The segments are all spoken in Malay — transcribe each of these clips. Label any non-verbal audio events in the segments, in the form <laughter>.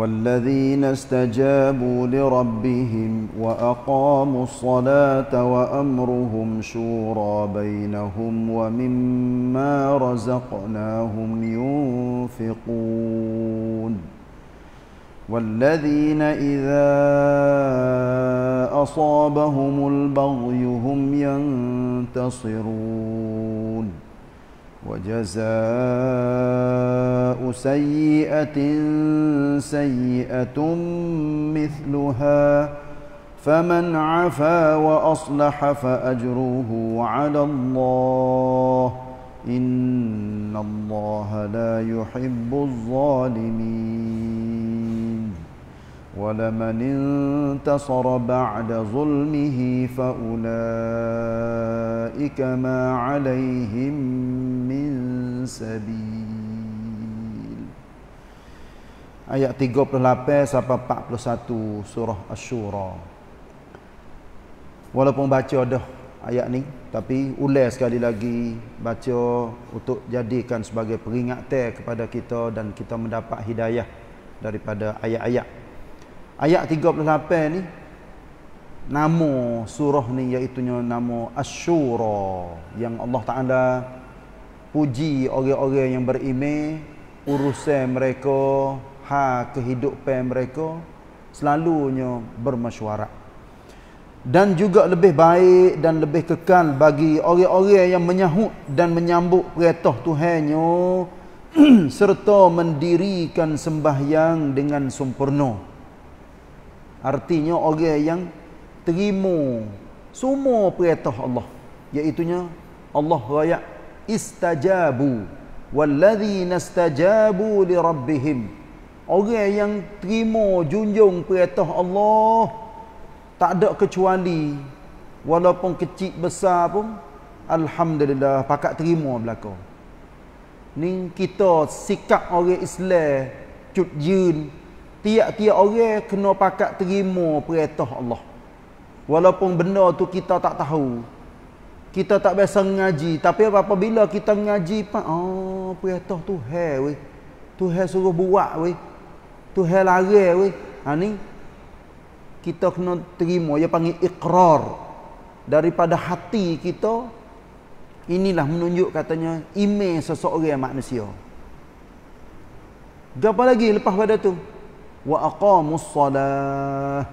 والذين استجابوا لربهم واقاموا الصلاه وامرهم شورى بينهم ومما رزقناهم ينفقون والذين اذا اصابهم البغي هم ينتصرون وجزاء سيئة سيئة مثلها فمن عفا وأصلح فأجره على الله إن الله لا يحب الظالمين ولمن انتصر بعد ظلمه فأولئك ما عليهم من سبيل آيات 38 sampai 41 surah Ash-Shura Walaupun baca dah ayat ni Tapi ulas sekali lagi Baca untuk jadikan sebagai peringatan kepada kita Dan kita mendapat hidayah daripada ayat-ayat ayat 38 ni nama surah ni iaitu nama asyura yang Allah Taala puji orang-orang yang beriman urusan mereka ha kehidupan mereka selalunya bermesyuarat dan juga lebih baik dan lebih kekal bagi orang-orang yang menyahut dan menyambut perintah Tuhannya <clears throat> serta mendirikan sembahyang dengan sempurna Artinya orang yang terima semua perintah Allah. Iaitunya Allah raya istajabu. Walladzina nastajabu li rabbihim. Orang yang terima junjung perintah Allah. Tak ada kecuali. Walaupun kecil besar pun. Alhamdulillah pakat terima belakang. Ni kita sikap orang Islam. Cut jin tiap-tiap orang kena pakat terima perintah Allah. Walaupun benda tu kita tak tahu. Kita tak biasa ngaji, tapi apa-apa bila kita ngaji, pak, oh, perintah Tuhan tu Tuhan suruh buat weh. Tuhan lare weh. Ha ni kita kena terima dia panggil iqrar daripada hati kita inilah menunjuk katanya iman seseorang manusia. Gapo lagi lepas pada tu? wa aqamus salah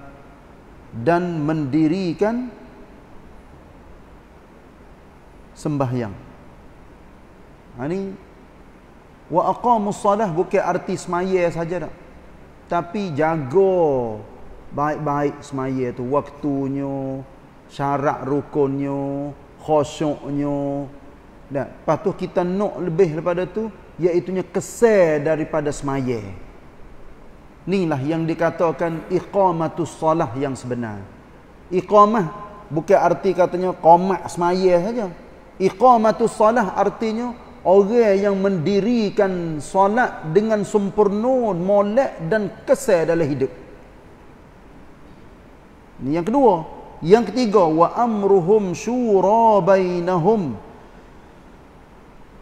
dan mendirikan sembahyang. Ini ha, wa aqamus salah bukan arti semaya saja dak. Tapi jaga baik-baik semaya tu waktunya, syarat rukunnya, khusyuknya. Dak, patut kita nak lebih daripada tu iaitu nya kesal daripada semaya. Inilah yang dikatakan iqamatus salah yang sebenar. Iqamah bukan arti katanya qomat semaya saja. Iqamatus salah artinya orang yang mendirikan solat dengan sempurna, molek dan kesal dalam hidup. Ini yang kedua. Yang ketiga, wa amruhum syura bainahum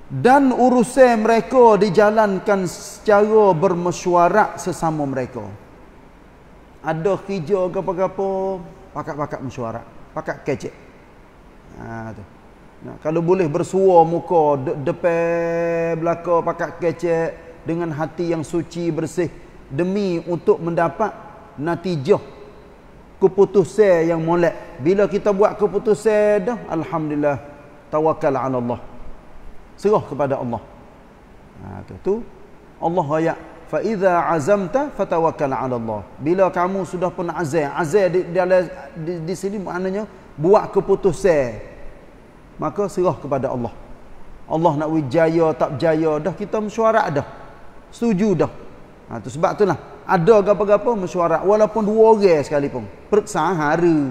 dan urusan mereka dijalankan secara bermesyuarat sesama mereka ada kerja ke apa-apa pakat-pakat mesyuarat pakat kecek ha, Nah, kalau boleh bersuar muka de depan belakang pakat kecek dengan hati yang suci bersih demi untuk mendapat natijah keputusan yang molek bila kita buat keputusan dah alhamdulillah tawakal ala Allah serah kepada Allah. Ha tu, tu Allah ayat fa iza azamta fatawakkal ala Allah. Bila kamu sudah pun azam, azam di, di, di, di sini maknanya buat keputusan maka serah kepada Allah. Allah nak wijaya tak berjaya dah kita mesyuarat dah. Setuju dah. Ha tu sebab itulah ada gapo-gapo mesyuarat walaupun dua orang pun Periksa hari.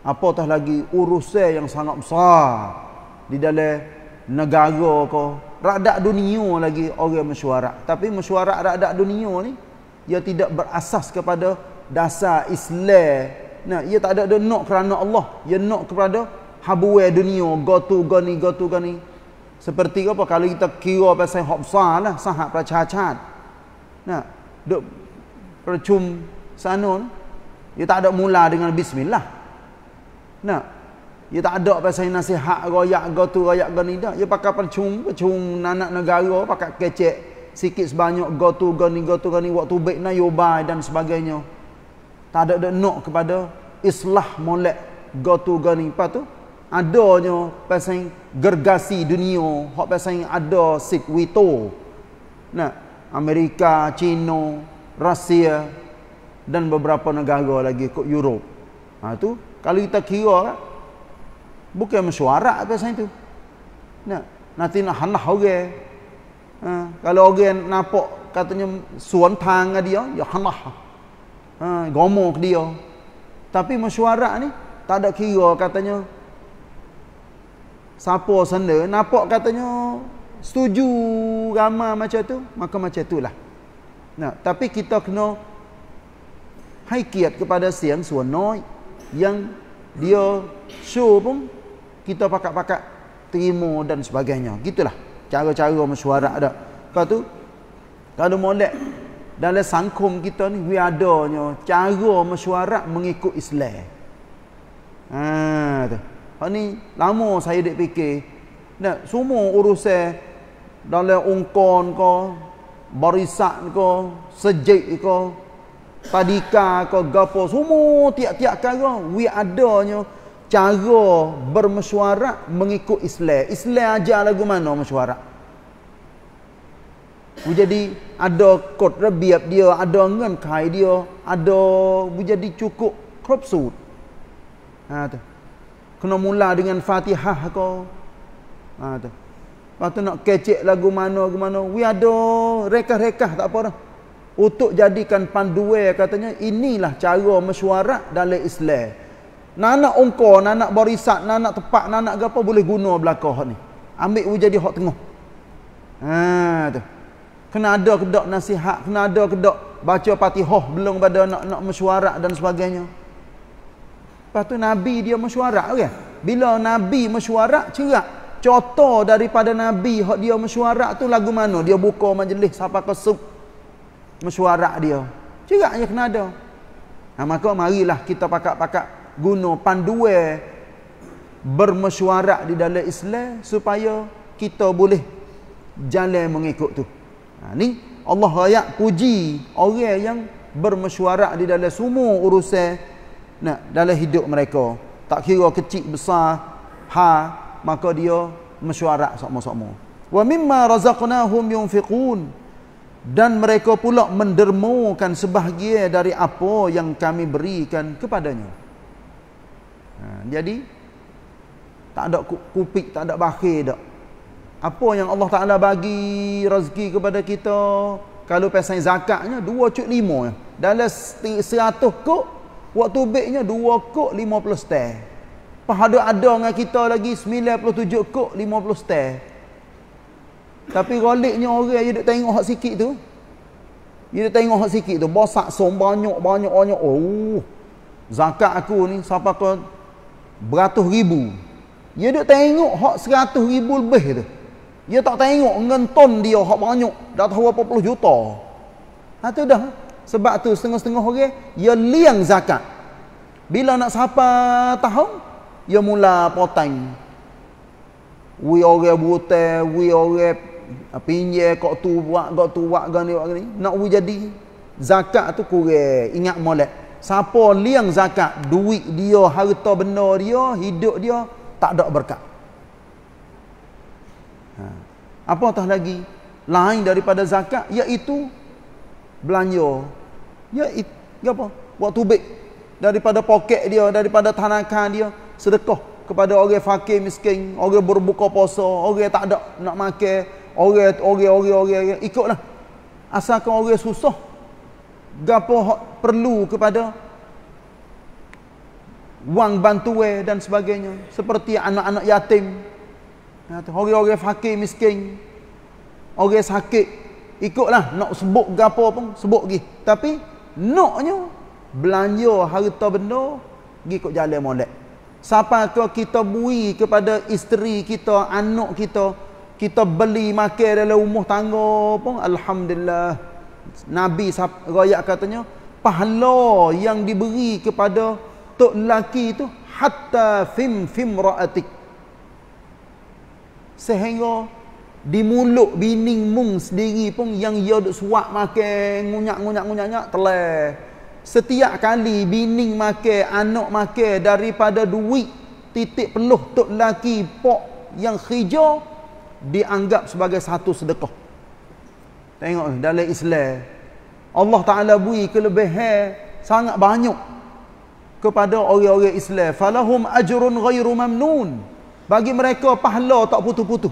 Apatah lagi urusan yang sangat besar di dalam negara ke radak dunia lagi orang mesyuarat tapi mesyuarat radak dunia ni ia tidak berasas kepada dasar Islam nah ia tak ada dia nak kerana Allah ia nak kepada habuai dunia go tu go ni go tu go ni seperti apa kalau kita kira pasal Hafsah lah sahabat percacat nah duk percum sanun ia tak ada mula dengan bismillah nah dia tak ada pasal nasihat royak go tu royak go ni dah. Dia pakai percum percum anak negara pakai kecek sikit sebanyak go tu go ni go tu go ni waktu baik na yobai dan sebagainya. Tak ada dak nok kepada islah molek go tu go ni pa tu. Adanya pasal gergasi dunia, hak pasal ada sik wito. Nah, Amerika, Cina, Rusia dan beberapa negara lagi kok Europe. Ha tu kalau kita kira bukan mesuarak pasal itu Nah, nanti nak hanah orang okay. ha, kalau orang nampak katanya suan tang dia ya hanah ha, gomong dia tapi mesuarak ni tak ada kira katanya siapa sana nampak katanya setuju ramai macam tu maka macam tu lah. nah tapi kita kena hai kiat kepada siang suanoi yang dia show pun kita pakat-pakat terima dan sebagainya gitulah cara-cara mesyuarat ada lepas tu kalau molek dalam sangkum kita ni we adanya cara mesyuarat mengikut Islam ha tu ha ni lama saya dek fikir nak semua urusan dalam ungkon ko barisat ko sejik ko padika ko gapo semua tiap-tiap kau we adanya cara bermesyuarat mengikut Islam. Islam aja lagu mana mesyuarat. Bu jadi ada kod rebiap dia, ada ngan kai dia, ada bu jadi cukup crop suit. Ha tu. Kena mula dengan Fatihah ko. Ha tu. Lepas tu nak kecek lagu mana, lagu mana. We ada rekah-rekah tak apa dah. Untuk jadikan panduwe katanya inilah cara mesyuarat dalam Islam. Nak nak ungkor, nak nak barisat, nak nak tepat, nak nak apa boleh guna belakang hak ni. Ambil wujud jadi hak tengah. Ha tu. Kena ada kedok nasihat, kena ada kedok baca Fatihah belum pada nak nak mesyuarat dan sebagainya. Lepas tu Nabi dia mesyuarat kan. Okay? Bila Nabi mesyuarat cerak contoh daripada Nabi hak dia mesyuarat tu lagu mana dia buka majlis siapa kesuk mesyuarat dia. Ceraknya kena ada. Ha, maka marilah kita pakak-pakak guna panduan bermesyuarat di dalam Islam supaya kita boleh jalan mengikut tu. Ha ni Allah ayat puji orang yang bermesyuarat di dalam semua urusan nak dalam hidup mereka. Tak kira kecil besar ha maka dia mesyuarat sama-sama. Wa mimma razaqnahum yunfiqun dan mereka pula mendermakan sebahagian dari apa yang kami berikan kepadanya. Ha, jadi tak ada kupik, tak ada bakhir dah. Apa yang Allah Taala bagi rezeki kepada kita, kalau pesan zakatnya 2 cuk 5 ya. Dalam 100 kok waktu baiknya 2 kok 50 stel. Pahada ada dengan kita lagi 97 kok 50 stel. Tapi goliknya orang yang duk tengok hak sikit tu. Dia duk tengok hak sikit tu, bosak sombanyak banyak banyak. Oh. Zakat aku ni siapa kau beratus ribu dia duk tengok hak seratus ribu lebih tu dia tak tengok ngenton dia hak banyak dah tahu berapa puluh juta ha tu dah sebab tu setengah-setengah orang dia liang zakat bila nak siapa tahu dia mula potang we orang buta we orang pinje kok tu buat kok tu buat gani buat gani nak we jadi zakat tu kurang ingat molek siapa liang zakat duit dia harta benda dia hidup dia tak ada berkat ha. apa tah lagi lain daripada zakat iaitu belanja iaitu ya, ya apa waktu baik daripada poket dia daripada tanahkan dia sedekah kepada orang fakir miskin orang berbuka puasa orang tak ada nak makan orang orang orang orang ikutlah asalkan orang susah gapo perlu kepada wang bantuan dan sebagainya seperti anak-anak yatim orang-orang fakir miskin orang sakit ikutlah nak sebut gapo pun sebut gi tapi noknya belanja harta benda gi kok jalan molek siapa kau kita bui kepada isteri kita anak kita kita beli makan dalam rumah tangga pun alhamdulillah Nabi rakyat katanya pahala yang diberi kepada tok laki itu hatta fim fim raatik sehingga di mulut bini mung sendiri pun yang ia duk suap makan ngunyak ngunyak ngunyak ngunyak telah setiap kali bining makan anak makan daripada duit titik peluh tok laki pok yang hijau dianggap sebagai satu sedekah Tengok dalam Islam Allah Taala bui kelebihan sangat banyak kepada orang-orang Islam. Falahum ajrun ghairu mamnun. Bagi mereka pahala tak putu putu,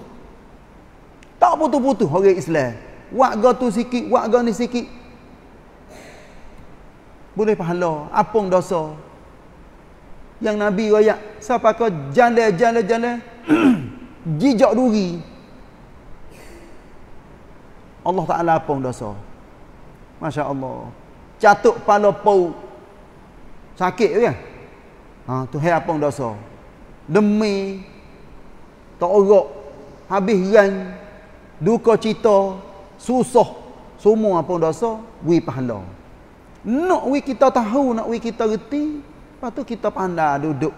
Tak putu putu orang Islam. Buat gitu sikit, buat gitu sikit. Boleh pahala, apung dosa. Yang Nabi royak, siapa ke jalan-jalan-jalan <clears throat> jijak duri Allah Ta'ala apung dosa Masya Allah Catuk pala pau Sakit tu kan ha, Tu hai apung dosa Demi Tak Habis yang Duka cita Susah Semua apa dosa Wui pahala Nak wui kita tahu Nak wui kita reti Lepas tu kita pandai duduk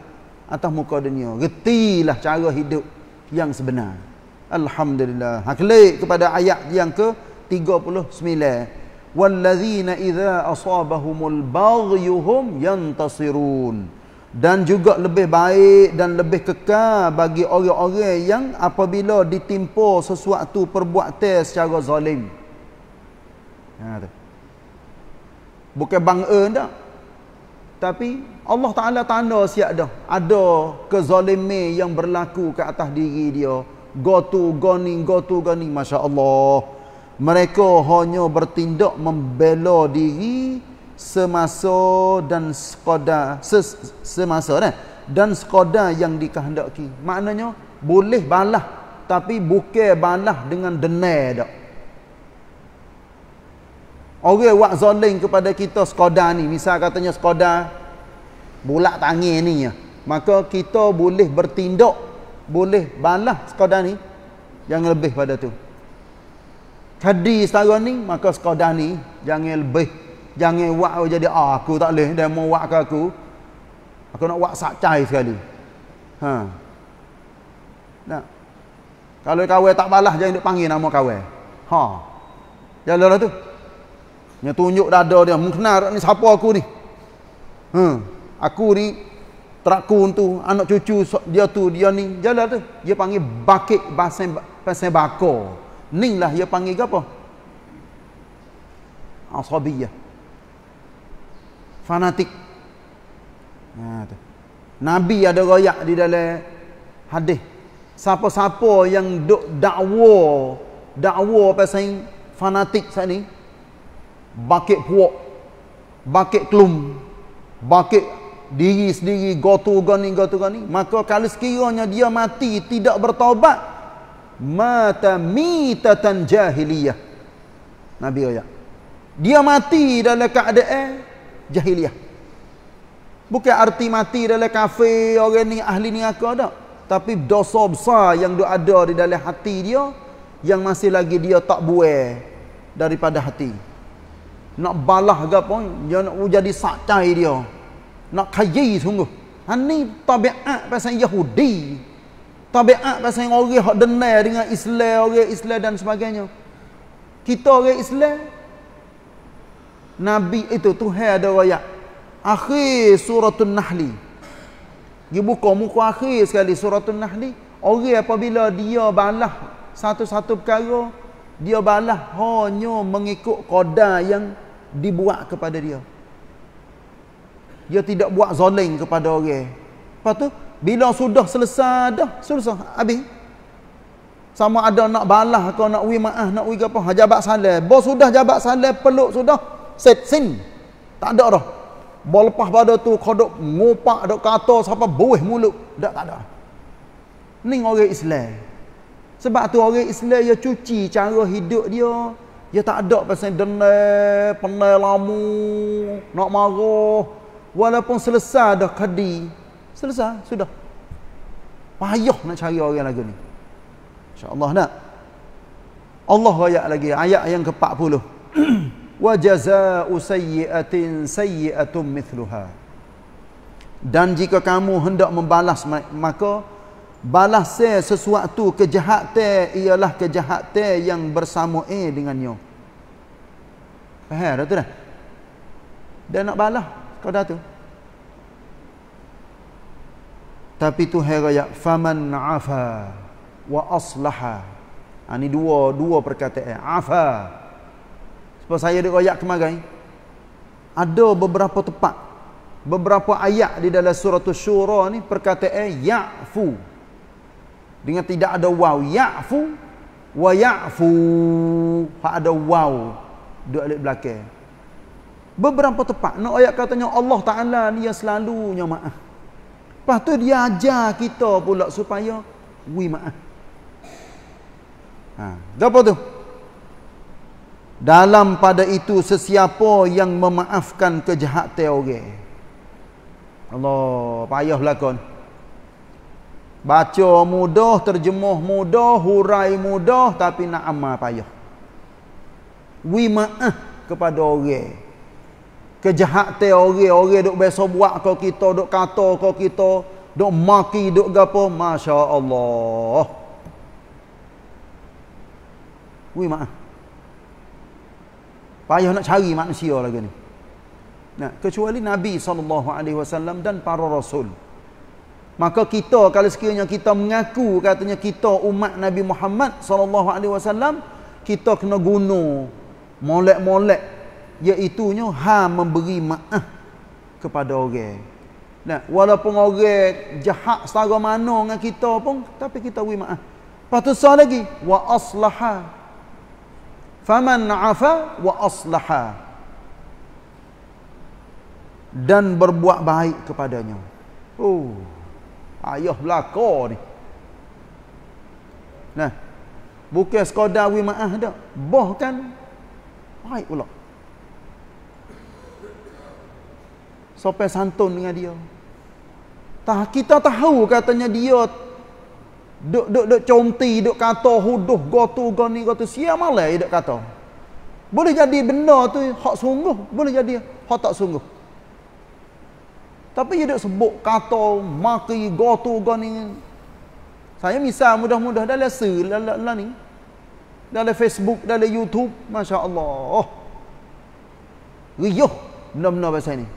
Atas muka dunia Retilah cara hidup Yang sebenar Alhamdulillah. Ha klik kepada ayat yang ke 39. Wallazina idza asabahumul baghyuhum yantasirun. Dan juga lebih baik dan lebih kekal bagi orang-orang yang apabila ditimpa sesuatu perbuatan secara zalim. Ha tu. Bukan bang'en dah. Tapi Allah Ta'ala tanda siap dah. Ada kezalimi yang berlaku ke atas diri dia go to go ni go to go ni masya-Allah mereka hanya bertindak membela diri semasa dan sekoda ses, semasa dan dan sekoda yang dikehendaki maknanya boleh balah tapi bukan balah dengan denai dak orang buat zoling kepada kita sekoda ni misal katanya sekoda bulat tangan ni ya maka kita boleh bertindak boleh balah sekadar ni jangan lebih pada tu tadi setahun ni maka sekadar ni jangan lebih jangan buat jadi ah, aku tak boleh dia mau buat aku aku nak buat sakcai sekali ha. nah. kalau kawai tak balah jangan dia panggil nama kawai ha. jalan lah tu dia tunjuk dada dia mengenal ni siapa aku ni hmm. aku ni Trakun tu, anak cucu dia tu, dia ni, jalan tu. Dia panggil bakit pasen, pasen bako Ni lah dia panggil apa? Asabiyah. Fanatik. Ha, tu. Nabi ada rakyat di dalam hadis. Siapa-siapa yang duk dakwa, dakwa pasal fanatik saat ni, bakit puak, bakit kelum, bakit diri sendiri gotu gani gotu gani maka kalau sekiranya dia mati tidak bertaubat mata mitatan jahiliyah nabi ayat dia mati dalam keadaan jahiliyah bukan arti mati dalam kafe orang ni ahli ni aku ada tapi dosa besar yang dia ada di dalam hati dia yang masih lagi dia tak buai daripada hati nak balah ke pun dia nak jadi sakcai dia nak kaya sungguh. Ha ni tabiat pasal Yahudi. Tabiat pasal orang hak denai dengan Islam, orang Islam dan sebagainya. Kita orang Islam Nabi itu Tuhan ada royak. Akhir suratul nahl. Dia buka muka akhir sekali suratul nahl. Orang apabila dia balah satu-satu perkara, dia balah hanya mengikut kodar yang dibuat kepada dia dia tidak buat zoling kepada orang. Lepas tu bila sudah selesai dah, selesai habis. Sama ada nak balah atau nak wi maaf, nak wi apa, ha jabat salah. Bos sudah jabat salah peluk sudah set sin. Tak ada dah. Bo lepas pada tu kodok ngopak dok kata siapa buih mulut, tak ada. Ni orang Islam. Sebab tu orang Islam dia cuci cara hidup dia. Dia tak ada pasal denai, penai lamu, nak marah, walaupun selesai dah kadi selesai sudah payah nak cari orang lagu ni insyaallah nak Allah ayat lagi ayat yang ke-40 <clears throat> wa jazaa'u sayyi'atin sayyi'atun mithluha dan jika kamu hendak membalas maka balas sesuatu kejahatan ialah kejahatan yang bersama dengannya faham tak tu dah dan nak balas kau dah tu. Tapi tu hai raya faman afa wa aslaha. Ha, ini dua dua perkataan. Eh, afa. Sebab saya ada raya kemarin. Ada beberapa tempat. Beberapa ayat di dalam surah Syura ni perkataan eh, ya'fu. Dengan tidak ada waw ya'fu wa ya'fu. Ha, ada waw duduk di belakang. Beberapa tempat nak ayat katanya Allah Taala dia selalunya maaf. Lepas tu dia ajar kita pula supaya we maaf. Ha, apa tu? Dalam pada itu sesiapa yang memaafkan kejahatan orang. Allah payah lakon. Baca mudah, terjemah mudah, hurai mudah tapi nak amal payah. We maaf kepada orang kejahatan orang-orang duk biasa buat kau kita duk kata kau kita duk maki duk gapo masya-Allah Wui mak Payah nak cari manusia lagi ni Nah kecuali Nabi sallallahu alaihi wasallam dan para rasul maka kita kalau sekiranya kita mengaku katanya kita umat Nabi Muhammad sallallahu alaihi wasallam kita kena guna molek-molek iaitunya ha memberi maaf kepada orang. Nah, walaupun orang jahat setara mana dengan kita pun tapi kita beri maaf. Patut sah lagi wa aslaha. Faman 'afa wa aslaha. Dan berbuat baik kepadanya. Oh. Ayah belaka ni. Nah. Bukan sekadar beri maaf dah. Bahkan baik pula. sopan santun dengan dia. Tah kita tahu katanya dia duk duk duk conti duk kata huduh gotu goni gotu siam malai duk kata. Boleh jadi benda tu hak sungguh, boleh jadi hak tak sungguh. Tapi dia duk sebut kata maki gotu goni. Saya misal mudah-mudah dalam selalah ni. Dalam Facebook, dalam YouTube, masya-Allah. Riyuh oh. benda-benda pasal ni.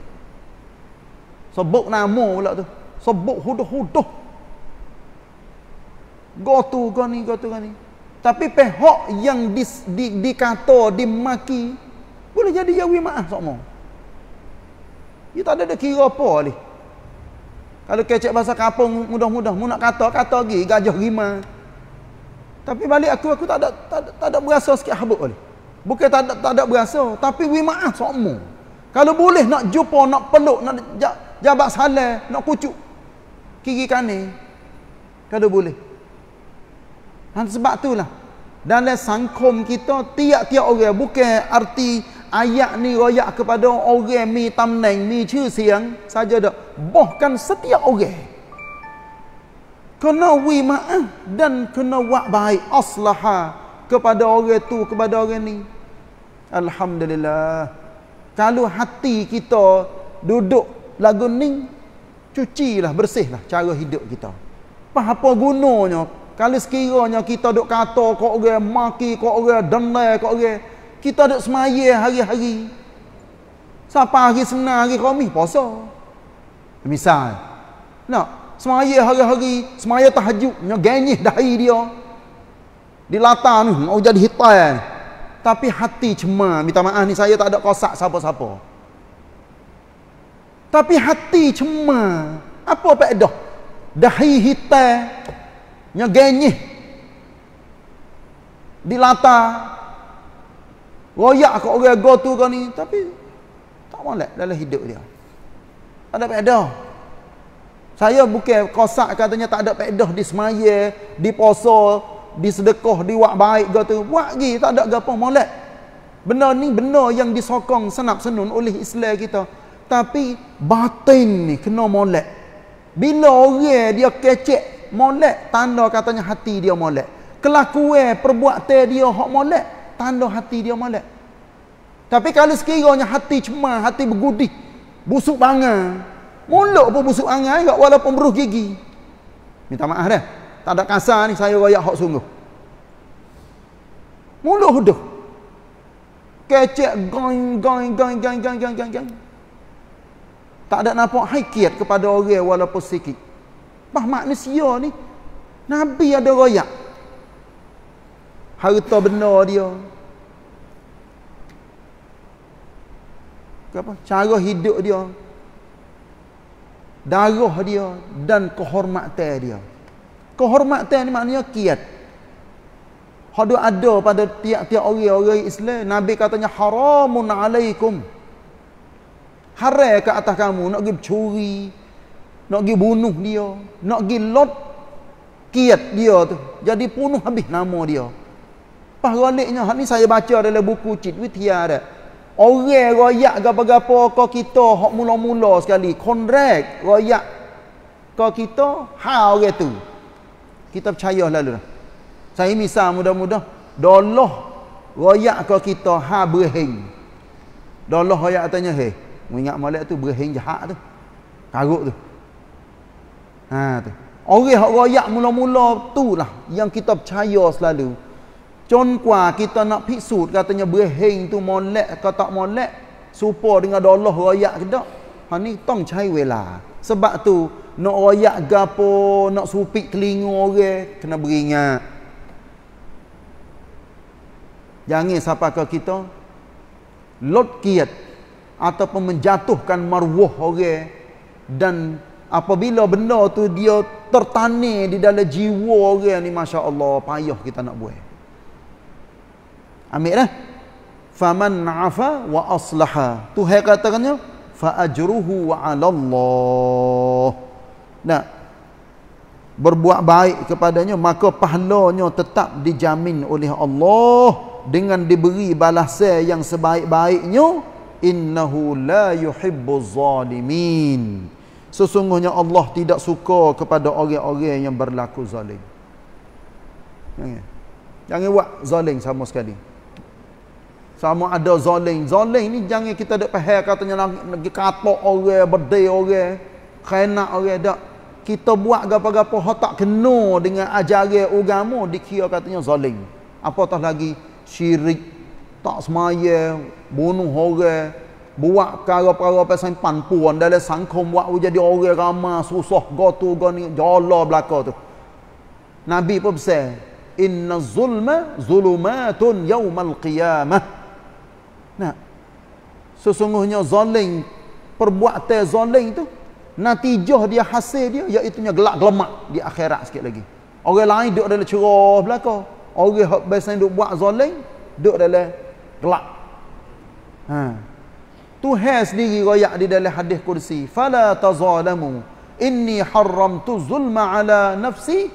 Sebut nama pula tu. Sebut huduh-huduh. Gotu gani, gotu gani. Tapi pehok yang di, di, dikata, dimaki, boleh jadi yawi ma'ah sokmo. Dia ya tak ada dia kira apa ni. Kalau kecek bahasa kapung mudah-mudah, mu nak kata, kata lagi, gajah rima. Tapi balik aku, aku tak ada, tak, ada, tak ada berasa sikit habuk ni. Bukan tak ada, tak ada berasa, tapi wima'ah sokmo. Kalau boleh nak jumpa, nak peluk, nak jak, jabat salah nak kucuk kiri kanan kada boleh dan sebab itulah dalam sangkum kita tiap-tiap orang bukan arti ayat ni royak kepada orang mi tamnang mi chi siang saja dak bahkan setiap orang kena wi ma'ah dan kena wak baik aslaha kepada orang tu kepada orang ni alhamdulillah kalau hati kita duduk lagu ni bersih lah, cara hidup kita apa apa gunanya kalau sekiranya kita duk kata kau orang maki kau orang dendai kau orang kita duk semaya hari-hari siapa hari senang hari kami puasa misal nak semaya hari-hari semaya tahajud nya ganyih dahi dia di latar ni mau jadi hitam tapi hati cemar minta maaf ni saya tak ada kosak siapa-siapa tapi hati cema. Apa faedah? Dahi hitam. Yang genyih. Dilata. Royak ke orang go tu kau ni. Tapi tak boleh dalam hidup dia. Tak ada faedah. Saya bukan kosak katanya tak ada faedah di semaya, di poso, di sedekah, di wak baik ke tu. wak lagi, tak ada apa-apa. Benda ni benda yang disokong senap senun oleh Islam kita tapi batin ni kena molek bila orang dia kecek molek tanda katanya hati dia molek kelakuan eh, perbuatan dia hak molek tanda hati dia molek tapi kalau sekiranya hati cuma hati bergudi busuk bangang mulut pun busuk angai eh, walaupun beruh gigi minta maaf dah tak ada kasar ni saya royak hak sungguh mulut huduh kecek goin goin goin goin goin goin goin goin tak ada nampak haikiat kepada orang walaupun sikit. Bah manusia ni, Nabi ada royak. Harta benar dia. Apa? Cara hidup dia. Darah dia dan kehormatan dia. Kehormatan ni maknanya kiat. Hadu ada pada tiap-tiap orang-orang Islam. Nabi katanya haramun alaikum. Haram ke atas kamu nak pergi curi, nak pergi bunuh dia, nak pergi lot kiat dia tu. Jadi punuh habis nama dia. Pas galiknya, hari ni saya baca dalam buku Cid Witya dia. Orang royak ke apa-apa ke kita hak mula-mula sekali. Konrek royak ke kita, ha orang tu. Kita percaya lalu. Saya misal mudah-mudah, doloh royak ke kita, ha berhing. Doloh royak katanya, hei mengingat molek tu berhinjak tu karuk tu ha tu orang hak royak mula-mula tu lah yang kita percaya selalu con kwa kita nak pisut katanya berhing tu molek ke tak molek serupa dengan dolah royak ke tak ha ni tong cai wela sebab tu nak royak gapo nak supik telinga orang kena beringat jangan siapa ke kita lot kiat ataupun menjatuhkan marwah orang okay? dan apabila benda tu dia tertani di dalam jiwa orang okay? ni masya-Allah payah kita nak buat. Ambil dah. Faman 'afa wa aslaha. Tu hai katakannya fa ajruhu 'ala Allah. Nah berbuat baik kepadanya maka pahalanya tetap dijamin oleh Allah dengan diberi balasan yang sebaik-baiknya innahu la yuhibbu zalimin sesungguhnya Allah tidak suka kepada orang-orang yang berlaku zalim jangan jangan buat zalim sama sekali sama ada zalim zalim ni jangan kita dak faham katanya lagi katok orang berde orang kena orang dak kita buat gapa-gapa hak tak kena dengan ajaran agama dikira katanya zalim apatah lagi syirik tak semaya bunuh orang buat perkara-perkara pasal pampuan dalam sangkum buat jadi orang ramai susah go tu go ni jala belaka tu Nabi pun besar inna zulma zulumatun yawmal qiyamah nah sesungguhnya zalim perbuatan zalim tu natijah dia hasil dia iaitu nya gelak gelemak di akhirat sikit lagi orang lain duduk dalam cerah belaka orang hak biasa duduk buat zalim duduk dalam kelak. Ha. Tuhan sendiri royak di dalam hadis kursi, "Fala tazalamu inni haramtu zulma ala nafsi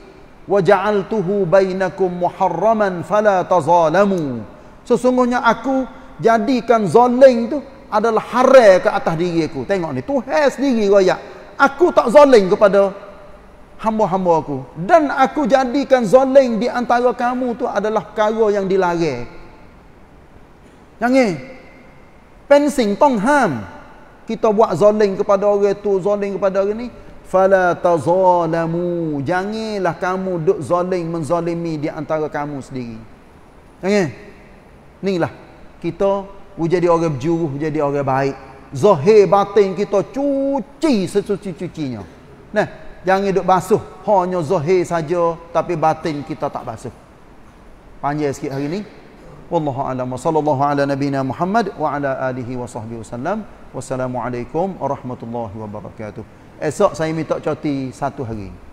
wa ja'altuhu bainakum muharraman fala tazalamu." Sesungguhnya aku jadikan zoling tu adalah haram ke atas diri aku. Tengok ni, Tuhan sendiri royak. Aku tak zoling kepada hamba-hamba aku dan aku jadikan zoling di antara kamu tu adalah perkara yang dilarang. Yang ni pen tong ham kita buat zalim kepada orang tu zalim kepada orang ni fala tazalamu janganlah kamu duk zalim menzalimi di antara kamu sendiri okey inilah kita jadi orang berjuruh jadi orang baik zahir batin kita cuci sesuci-cucinya nah jangan duk basuh hanya zahir saja tapi batin kita tak basuh panjang sikit hari ni Wallahu a'lam. Sallallahu ala nabina Muhammad wa ala alihi wa sahbihi wasallam. Wassalamualaikum warahmatullahi wabarakatuh. Esok saya minta cuti satu hari.